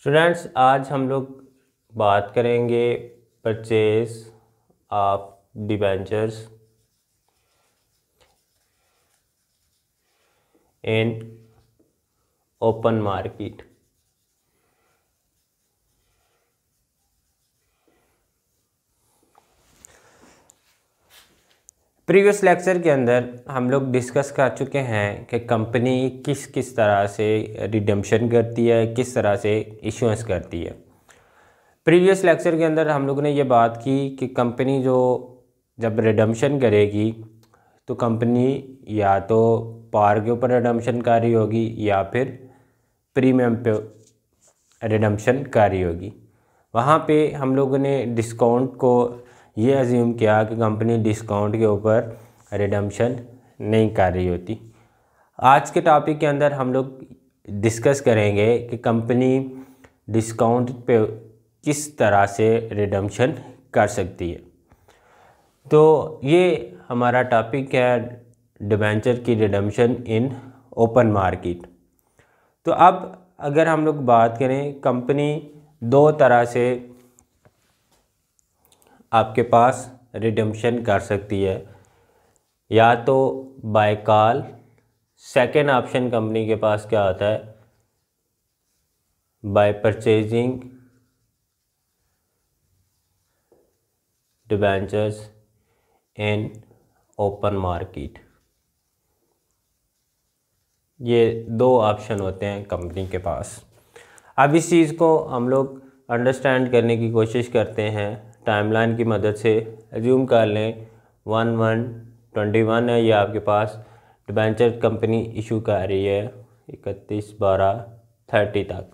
students आज हम लोग बात करेंगे purchase of debentures in open market previous lecture के अंदर हम लोग डिस्कस कर चुके हैं कि कंपनी किस किस तरह से रिडम्पशन करती है किस तरह से इशूंस करती है प्रीवियस लेक्चर के अंदर हम लोग ने ये बात की कि कंपनी जो जब रिडम्पशन करेगी तो कंपनी या तो पार के ऊपर रिडम्शन कर रही होगी या फिर प्रीमियम पे रिडम्पशन कर रही होगी वहाँ पे हम लोगों ने डिस्काउंट को ये अज्यूम किया कि कंपनी डिस्काउंट के ऊपर रिडम्शन नहीं कर रही होती आज के टॉपिक के अंदर हम लोग डिस्कस करेंगे कि कंपनी डिस्काउंट पे किस तरह से रिडम्शन कर सकती है तो ये हमारा टॉपिक है डिबेंचर की रिडम्शन इन ओपन मार्केट तो अब अगर हम लोग बात करें कंपनी दो तरह से आपके पास रिडम्शन कर सकती है या तो by call second option company के पास क्या आता है by purchasing debentures in open market ये दो ऑप्शन होते हैं कंपनी के पास अब इस चीज़ को हम लोग अंडरस्टैंड करने की कोशिश करते हैं टाइमलाइन की मदद से एज्यूम कर लें वन वन ट्वेंटी वन है ये आपके पास डिबेंचर कंपनी इशू कर रही है इकतीस बारह थर्टी तक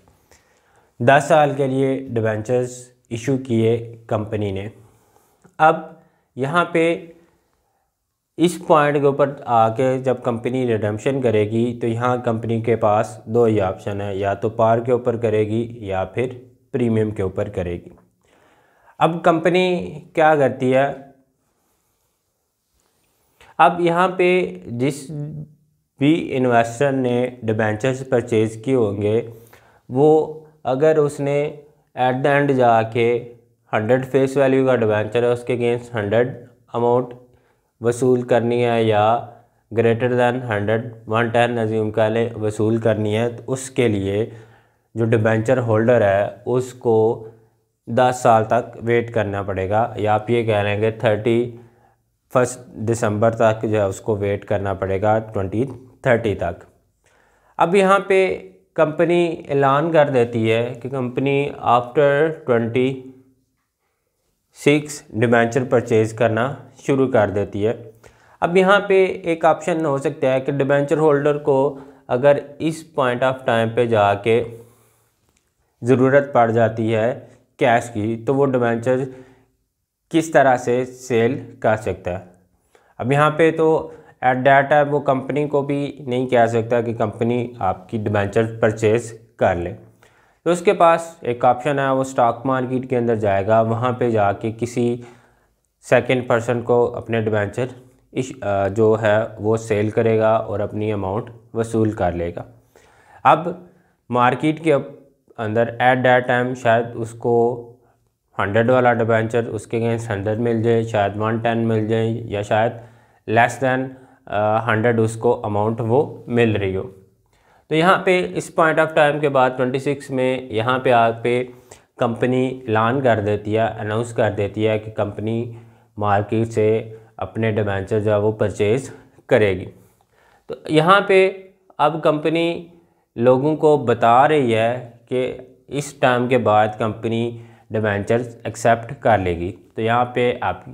दस साल के लिए डिबेंचर्स इशू किए कंपनी ने अब यहाँ पे इस पॉइंट के ऊपर आके जब कंपनी रिडम्पशन करेगी तो यहाँ कंपनी के पास दो ही ऑप्शन है या तो पार के ऊपर करेगी या फिर प्रीमियम के ऊपर करेगी अब कंपनी क्या करती है अब यहाँ पे जिस भी इन्वेस्टर ने डिबेंचर्स परचेज़ किए होंगे वो अगर उसने एट द एंड जाके हंड्रेड फेस वैल्यू का डिबेंचर है उसके अगेंस्ट हंड्रेड अमाउंट वसूल करनी है या greater than hundred one ten नजीम का वसूल करनी है तो उसके लिए जो डिबेंचर होल्डर है उसको दस साल तक वेट करना पड़ेगा या आप ये कह लेंगे थर्टी फर्स्ट दिसंबर तक जो है उसको वेट करना पड़ेगा ट्वेंटी थर्टी तक अब यहाँ पे कंपनी ऐलान कर देती है कि company after twenty six debenture purchase करना शुरू कर देती है अब यहाँ पे एक ऑप्शन हो सकता है कि डिबेंचर होल्डर को अगर इस पॉइंट ऑफ टाइम पे जाके ज़रूरत पड़ जाती है कैश की तो वो डिबेंचर किस तरह से सेल कर सकता है अब यहाँ पे तो एट डेट है वो कंपनी को भी नहीं कह सकता कि कंपनी आपकी डिबेंचर परचेज कर ले तो उसके पास एक ऑप्शन है वो स्टॉक मार्केट के अंदर जाएगा वहाँ पे जाके किसी सेकंड पर्सन को अपने डिवेंचर जो है वो सेल करेगा और अपनी अमाउंट वसूल कर लेगा अब मार्केट के अंदर एट दैट टाइम शायद उसको हंड्रेड वाला डिबेंचर उसके अगेंस्ट हंड्रेड मिल जाए शायद वन टेन मिल जाए या शायद लेस दैन हंड्रेड उसको अमाउंट वो मिल रही हो तो यहाँ पे इस पॉइंट ऑफ टाइम के बाद ट्वेंटी सिक्स में यहाँ पे आग पे कंपनी ऐलान कर देती है अनाउंस कर देती है कि कंपनी मार्केट से अपने डिबेंचर जो है वो परचेज़ करेगी तो यहाँ पे अब कंपनी लोगों को बता रही है कि इस टाइम के बाद कंपनी डिवेंचर एक्सेप्ट कर लेगी तो यहाँ पे आप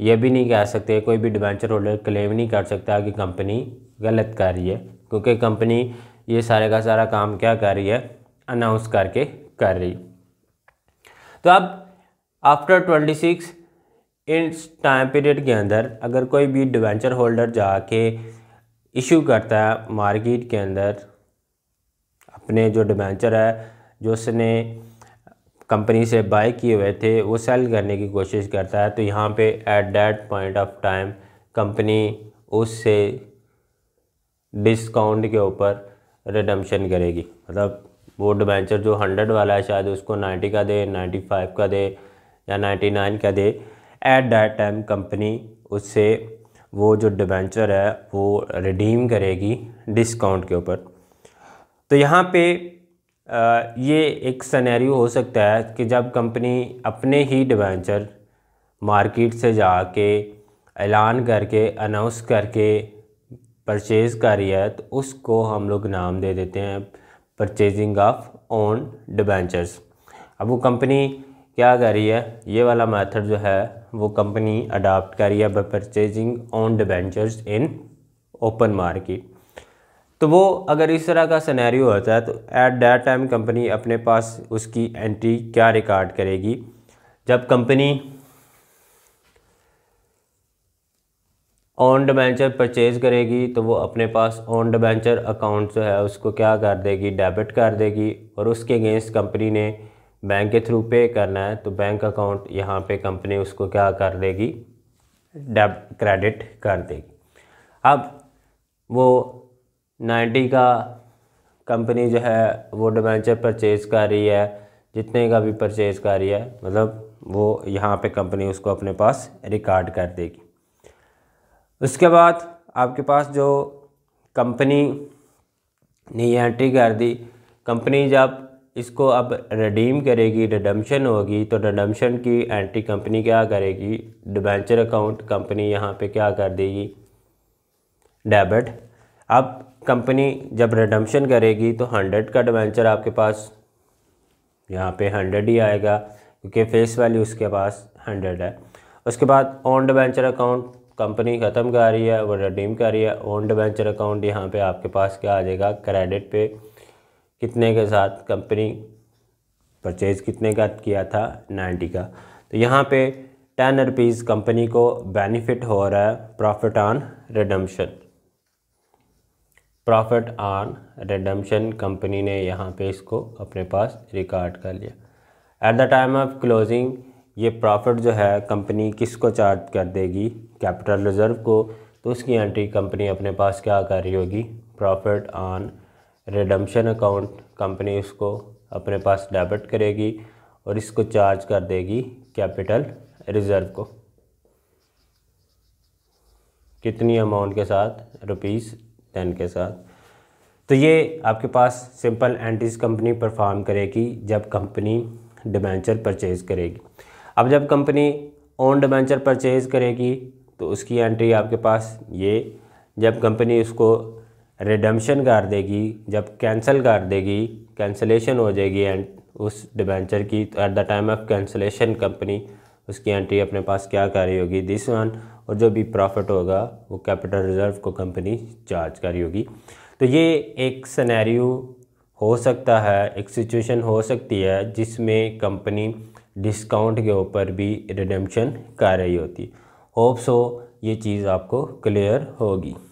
ये भी नहीं कह सकते कोई भी डिवेंचर होल्डर क्लेम नहीं कर सकता कि कंपनी गलत कर रही है क्योंकि कंपनी ये सारे का सारा काम क्या कर रही है अनाउंस करके कर रही तो अब आफ्टर ट्वेंटी सिक्स इस टाइम पीरियड के अंदर अगर कोई भी डिवेंचर होल्डर जाके इशू करता है मार्केट के अंदर अपने जो डिबेंचर है जो उसने कंपनी से बाय किए हुए थे वो सेल करने की कोशिश करता है तो यहाँ पे at that point of time company उससे डिस्काउंट के ऊपर रिडम्शन करेगी मतलब वो डिबेंचर जो हंड्रेड वाला है शायद उसको नाइन्टी का दे नाइन्टी फाइव का दे या नाइन्टी नाइन का दे एट दैट टाइम कंपनी उससे वो जो डिबेंचर है वो रिडीम करेगी डिस्काउंट के ऊपर तो यहाँ पे ये एक सनेरियो हो सकता है कि जब कंपनी अपने ही डिवेंचर मार्केट से जाके ऐलान करके अनाउंस करके परचेज़ कर रही है तो उसको हम लोग नाम दे देते हैं परचेजिंग ऑफ ओन डिबेंचर्स अब वो कंपनी क्या कर रही है ये वाला मेथड जो है वो कंपनी अडाप्ट कर रही है by purchasing own debentures in open market तो वो अगर इस तरह का सिनेरियो होता है तो एट दैट टाइम कंपनी अपने पास उसकी एंट्री क्या रिकॉर्ड करेगी जब कंपनी ऑन डिबेंचर परचेज़ करेगी तो वो अपने पास ऑन डिबेंचर अकाउंट जो है उसको क्या कर देगी डेबिट कर देगी और उसके अगेंस्ट कंपनी ने बैंक के थ्रू पे करना है तो बैंक अकाउंट यहाँ पे कंपनी उसको क्या कर देगी डेब क्रेडिट कर देगी अब वो नाइन्टी का कंपनी जो है वो डिवेंचर परचेज कर रही है जितने का भी परचेज कर रही है मतलब वो यहाँ पे कंपनी उसको अपने पास रिकॉर्ड कर देगी उसके बाद आपके पास जो कंपनी ने एंट्री कर दी कंपनी जब इसको अब रिडीम करेगी रिडम्शन होगी तो रिडम्शन की एंट्री कंपनी क्या करेगी डिबेंचर अकाउंट कंपनी यहाँ पे क्या कर देगी डेबिट अब कंपनी जब रिडम्शन करेगी तो हंड्रेड का डिवेंचर आपके पास यहाँ पे हंड्रेड ही आएगा क्योंकि फेस वैल्यू उसके पास हंड्रेड है उसके बाद ऑन डिवेंचर अकाउंट कंपनी ख़त्म कर रही है वो रिडीम कर रही है ऑन डिवेंचर अकाउंट यहाँ पे आपके पास क्या आ जाएगा क्रेडिट पे कितने के साथ कंपनी परचेज़ कितने का किया था नाइन्टी का तो यहाँ पे टेन रुपीज़ कंपनी को बेनिफिट हो रहा है profit on redemption profit on redemption company ने यहाँ पे इसको अपने पास रिकॉर्ड कर लिया at the time of closing ये प्रॉफिट जो है कंपनी किसको चार्ज कर देगी कैपिटल रिजर्व को तो उसकी एंट्री कंपनी अपने पास क्या कर रही होगी profit on redemption account company उसको अपने पास डेबिट करेगी और इसको चार्ज कर देगी कैपिटल रिज़र्व को कितनी अमाउंट के साथ रुपीज़ टेन के साथ तो ये आपके पास सिंपल एंटीज कंपनी परफॉर्म करेगी जब कंपनी डिबेंचर परचेज करेगी अब जब कंपनी ओन डिबेंचर परचेज करेगी तो उसकी एंट्री आपके पास ये जब कंपनी उसको रिडम्शन कर देगी जब कैंसिल कर देगी कैंसलेशन हो जाएगी एंड उस डिबेंचर की तो at the time of cancellation company उसकी एंट्री अपने पास क्या कर रही होगी दिस वन और जो भी प्रॉफिट होगा वो कैपिटल रिजर्व को कंपनी चार्ज कर रही होगी तो ये एक सनेरियो हो सकता है एक सिचुएशन हो सकती है जिसमें कंपनी डिस्काउंट के ऊपर भी रिडेम्पशन कर रही होती होप सो ये चीज़ आपको क्लियर होगी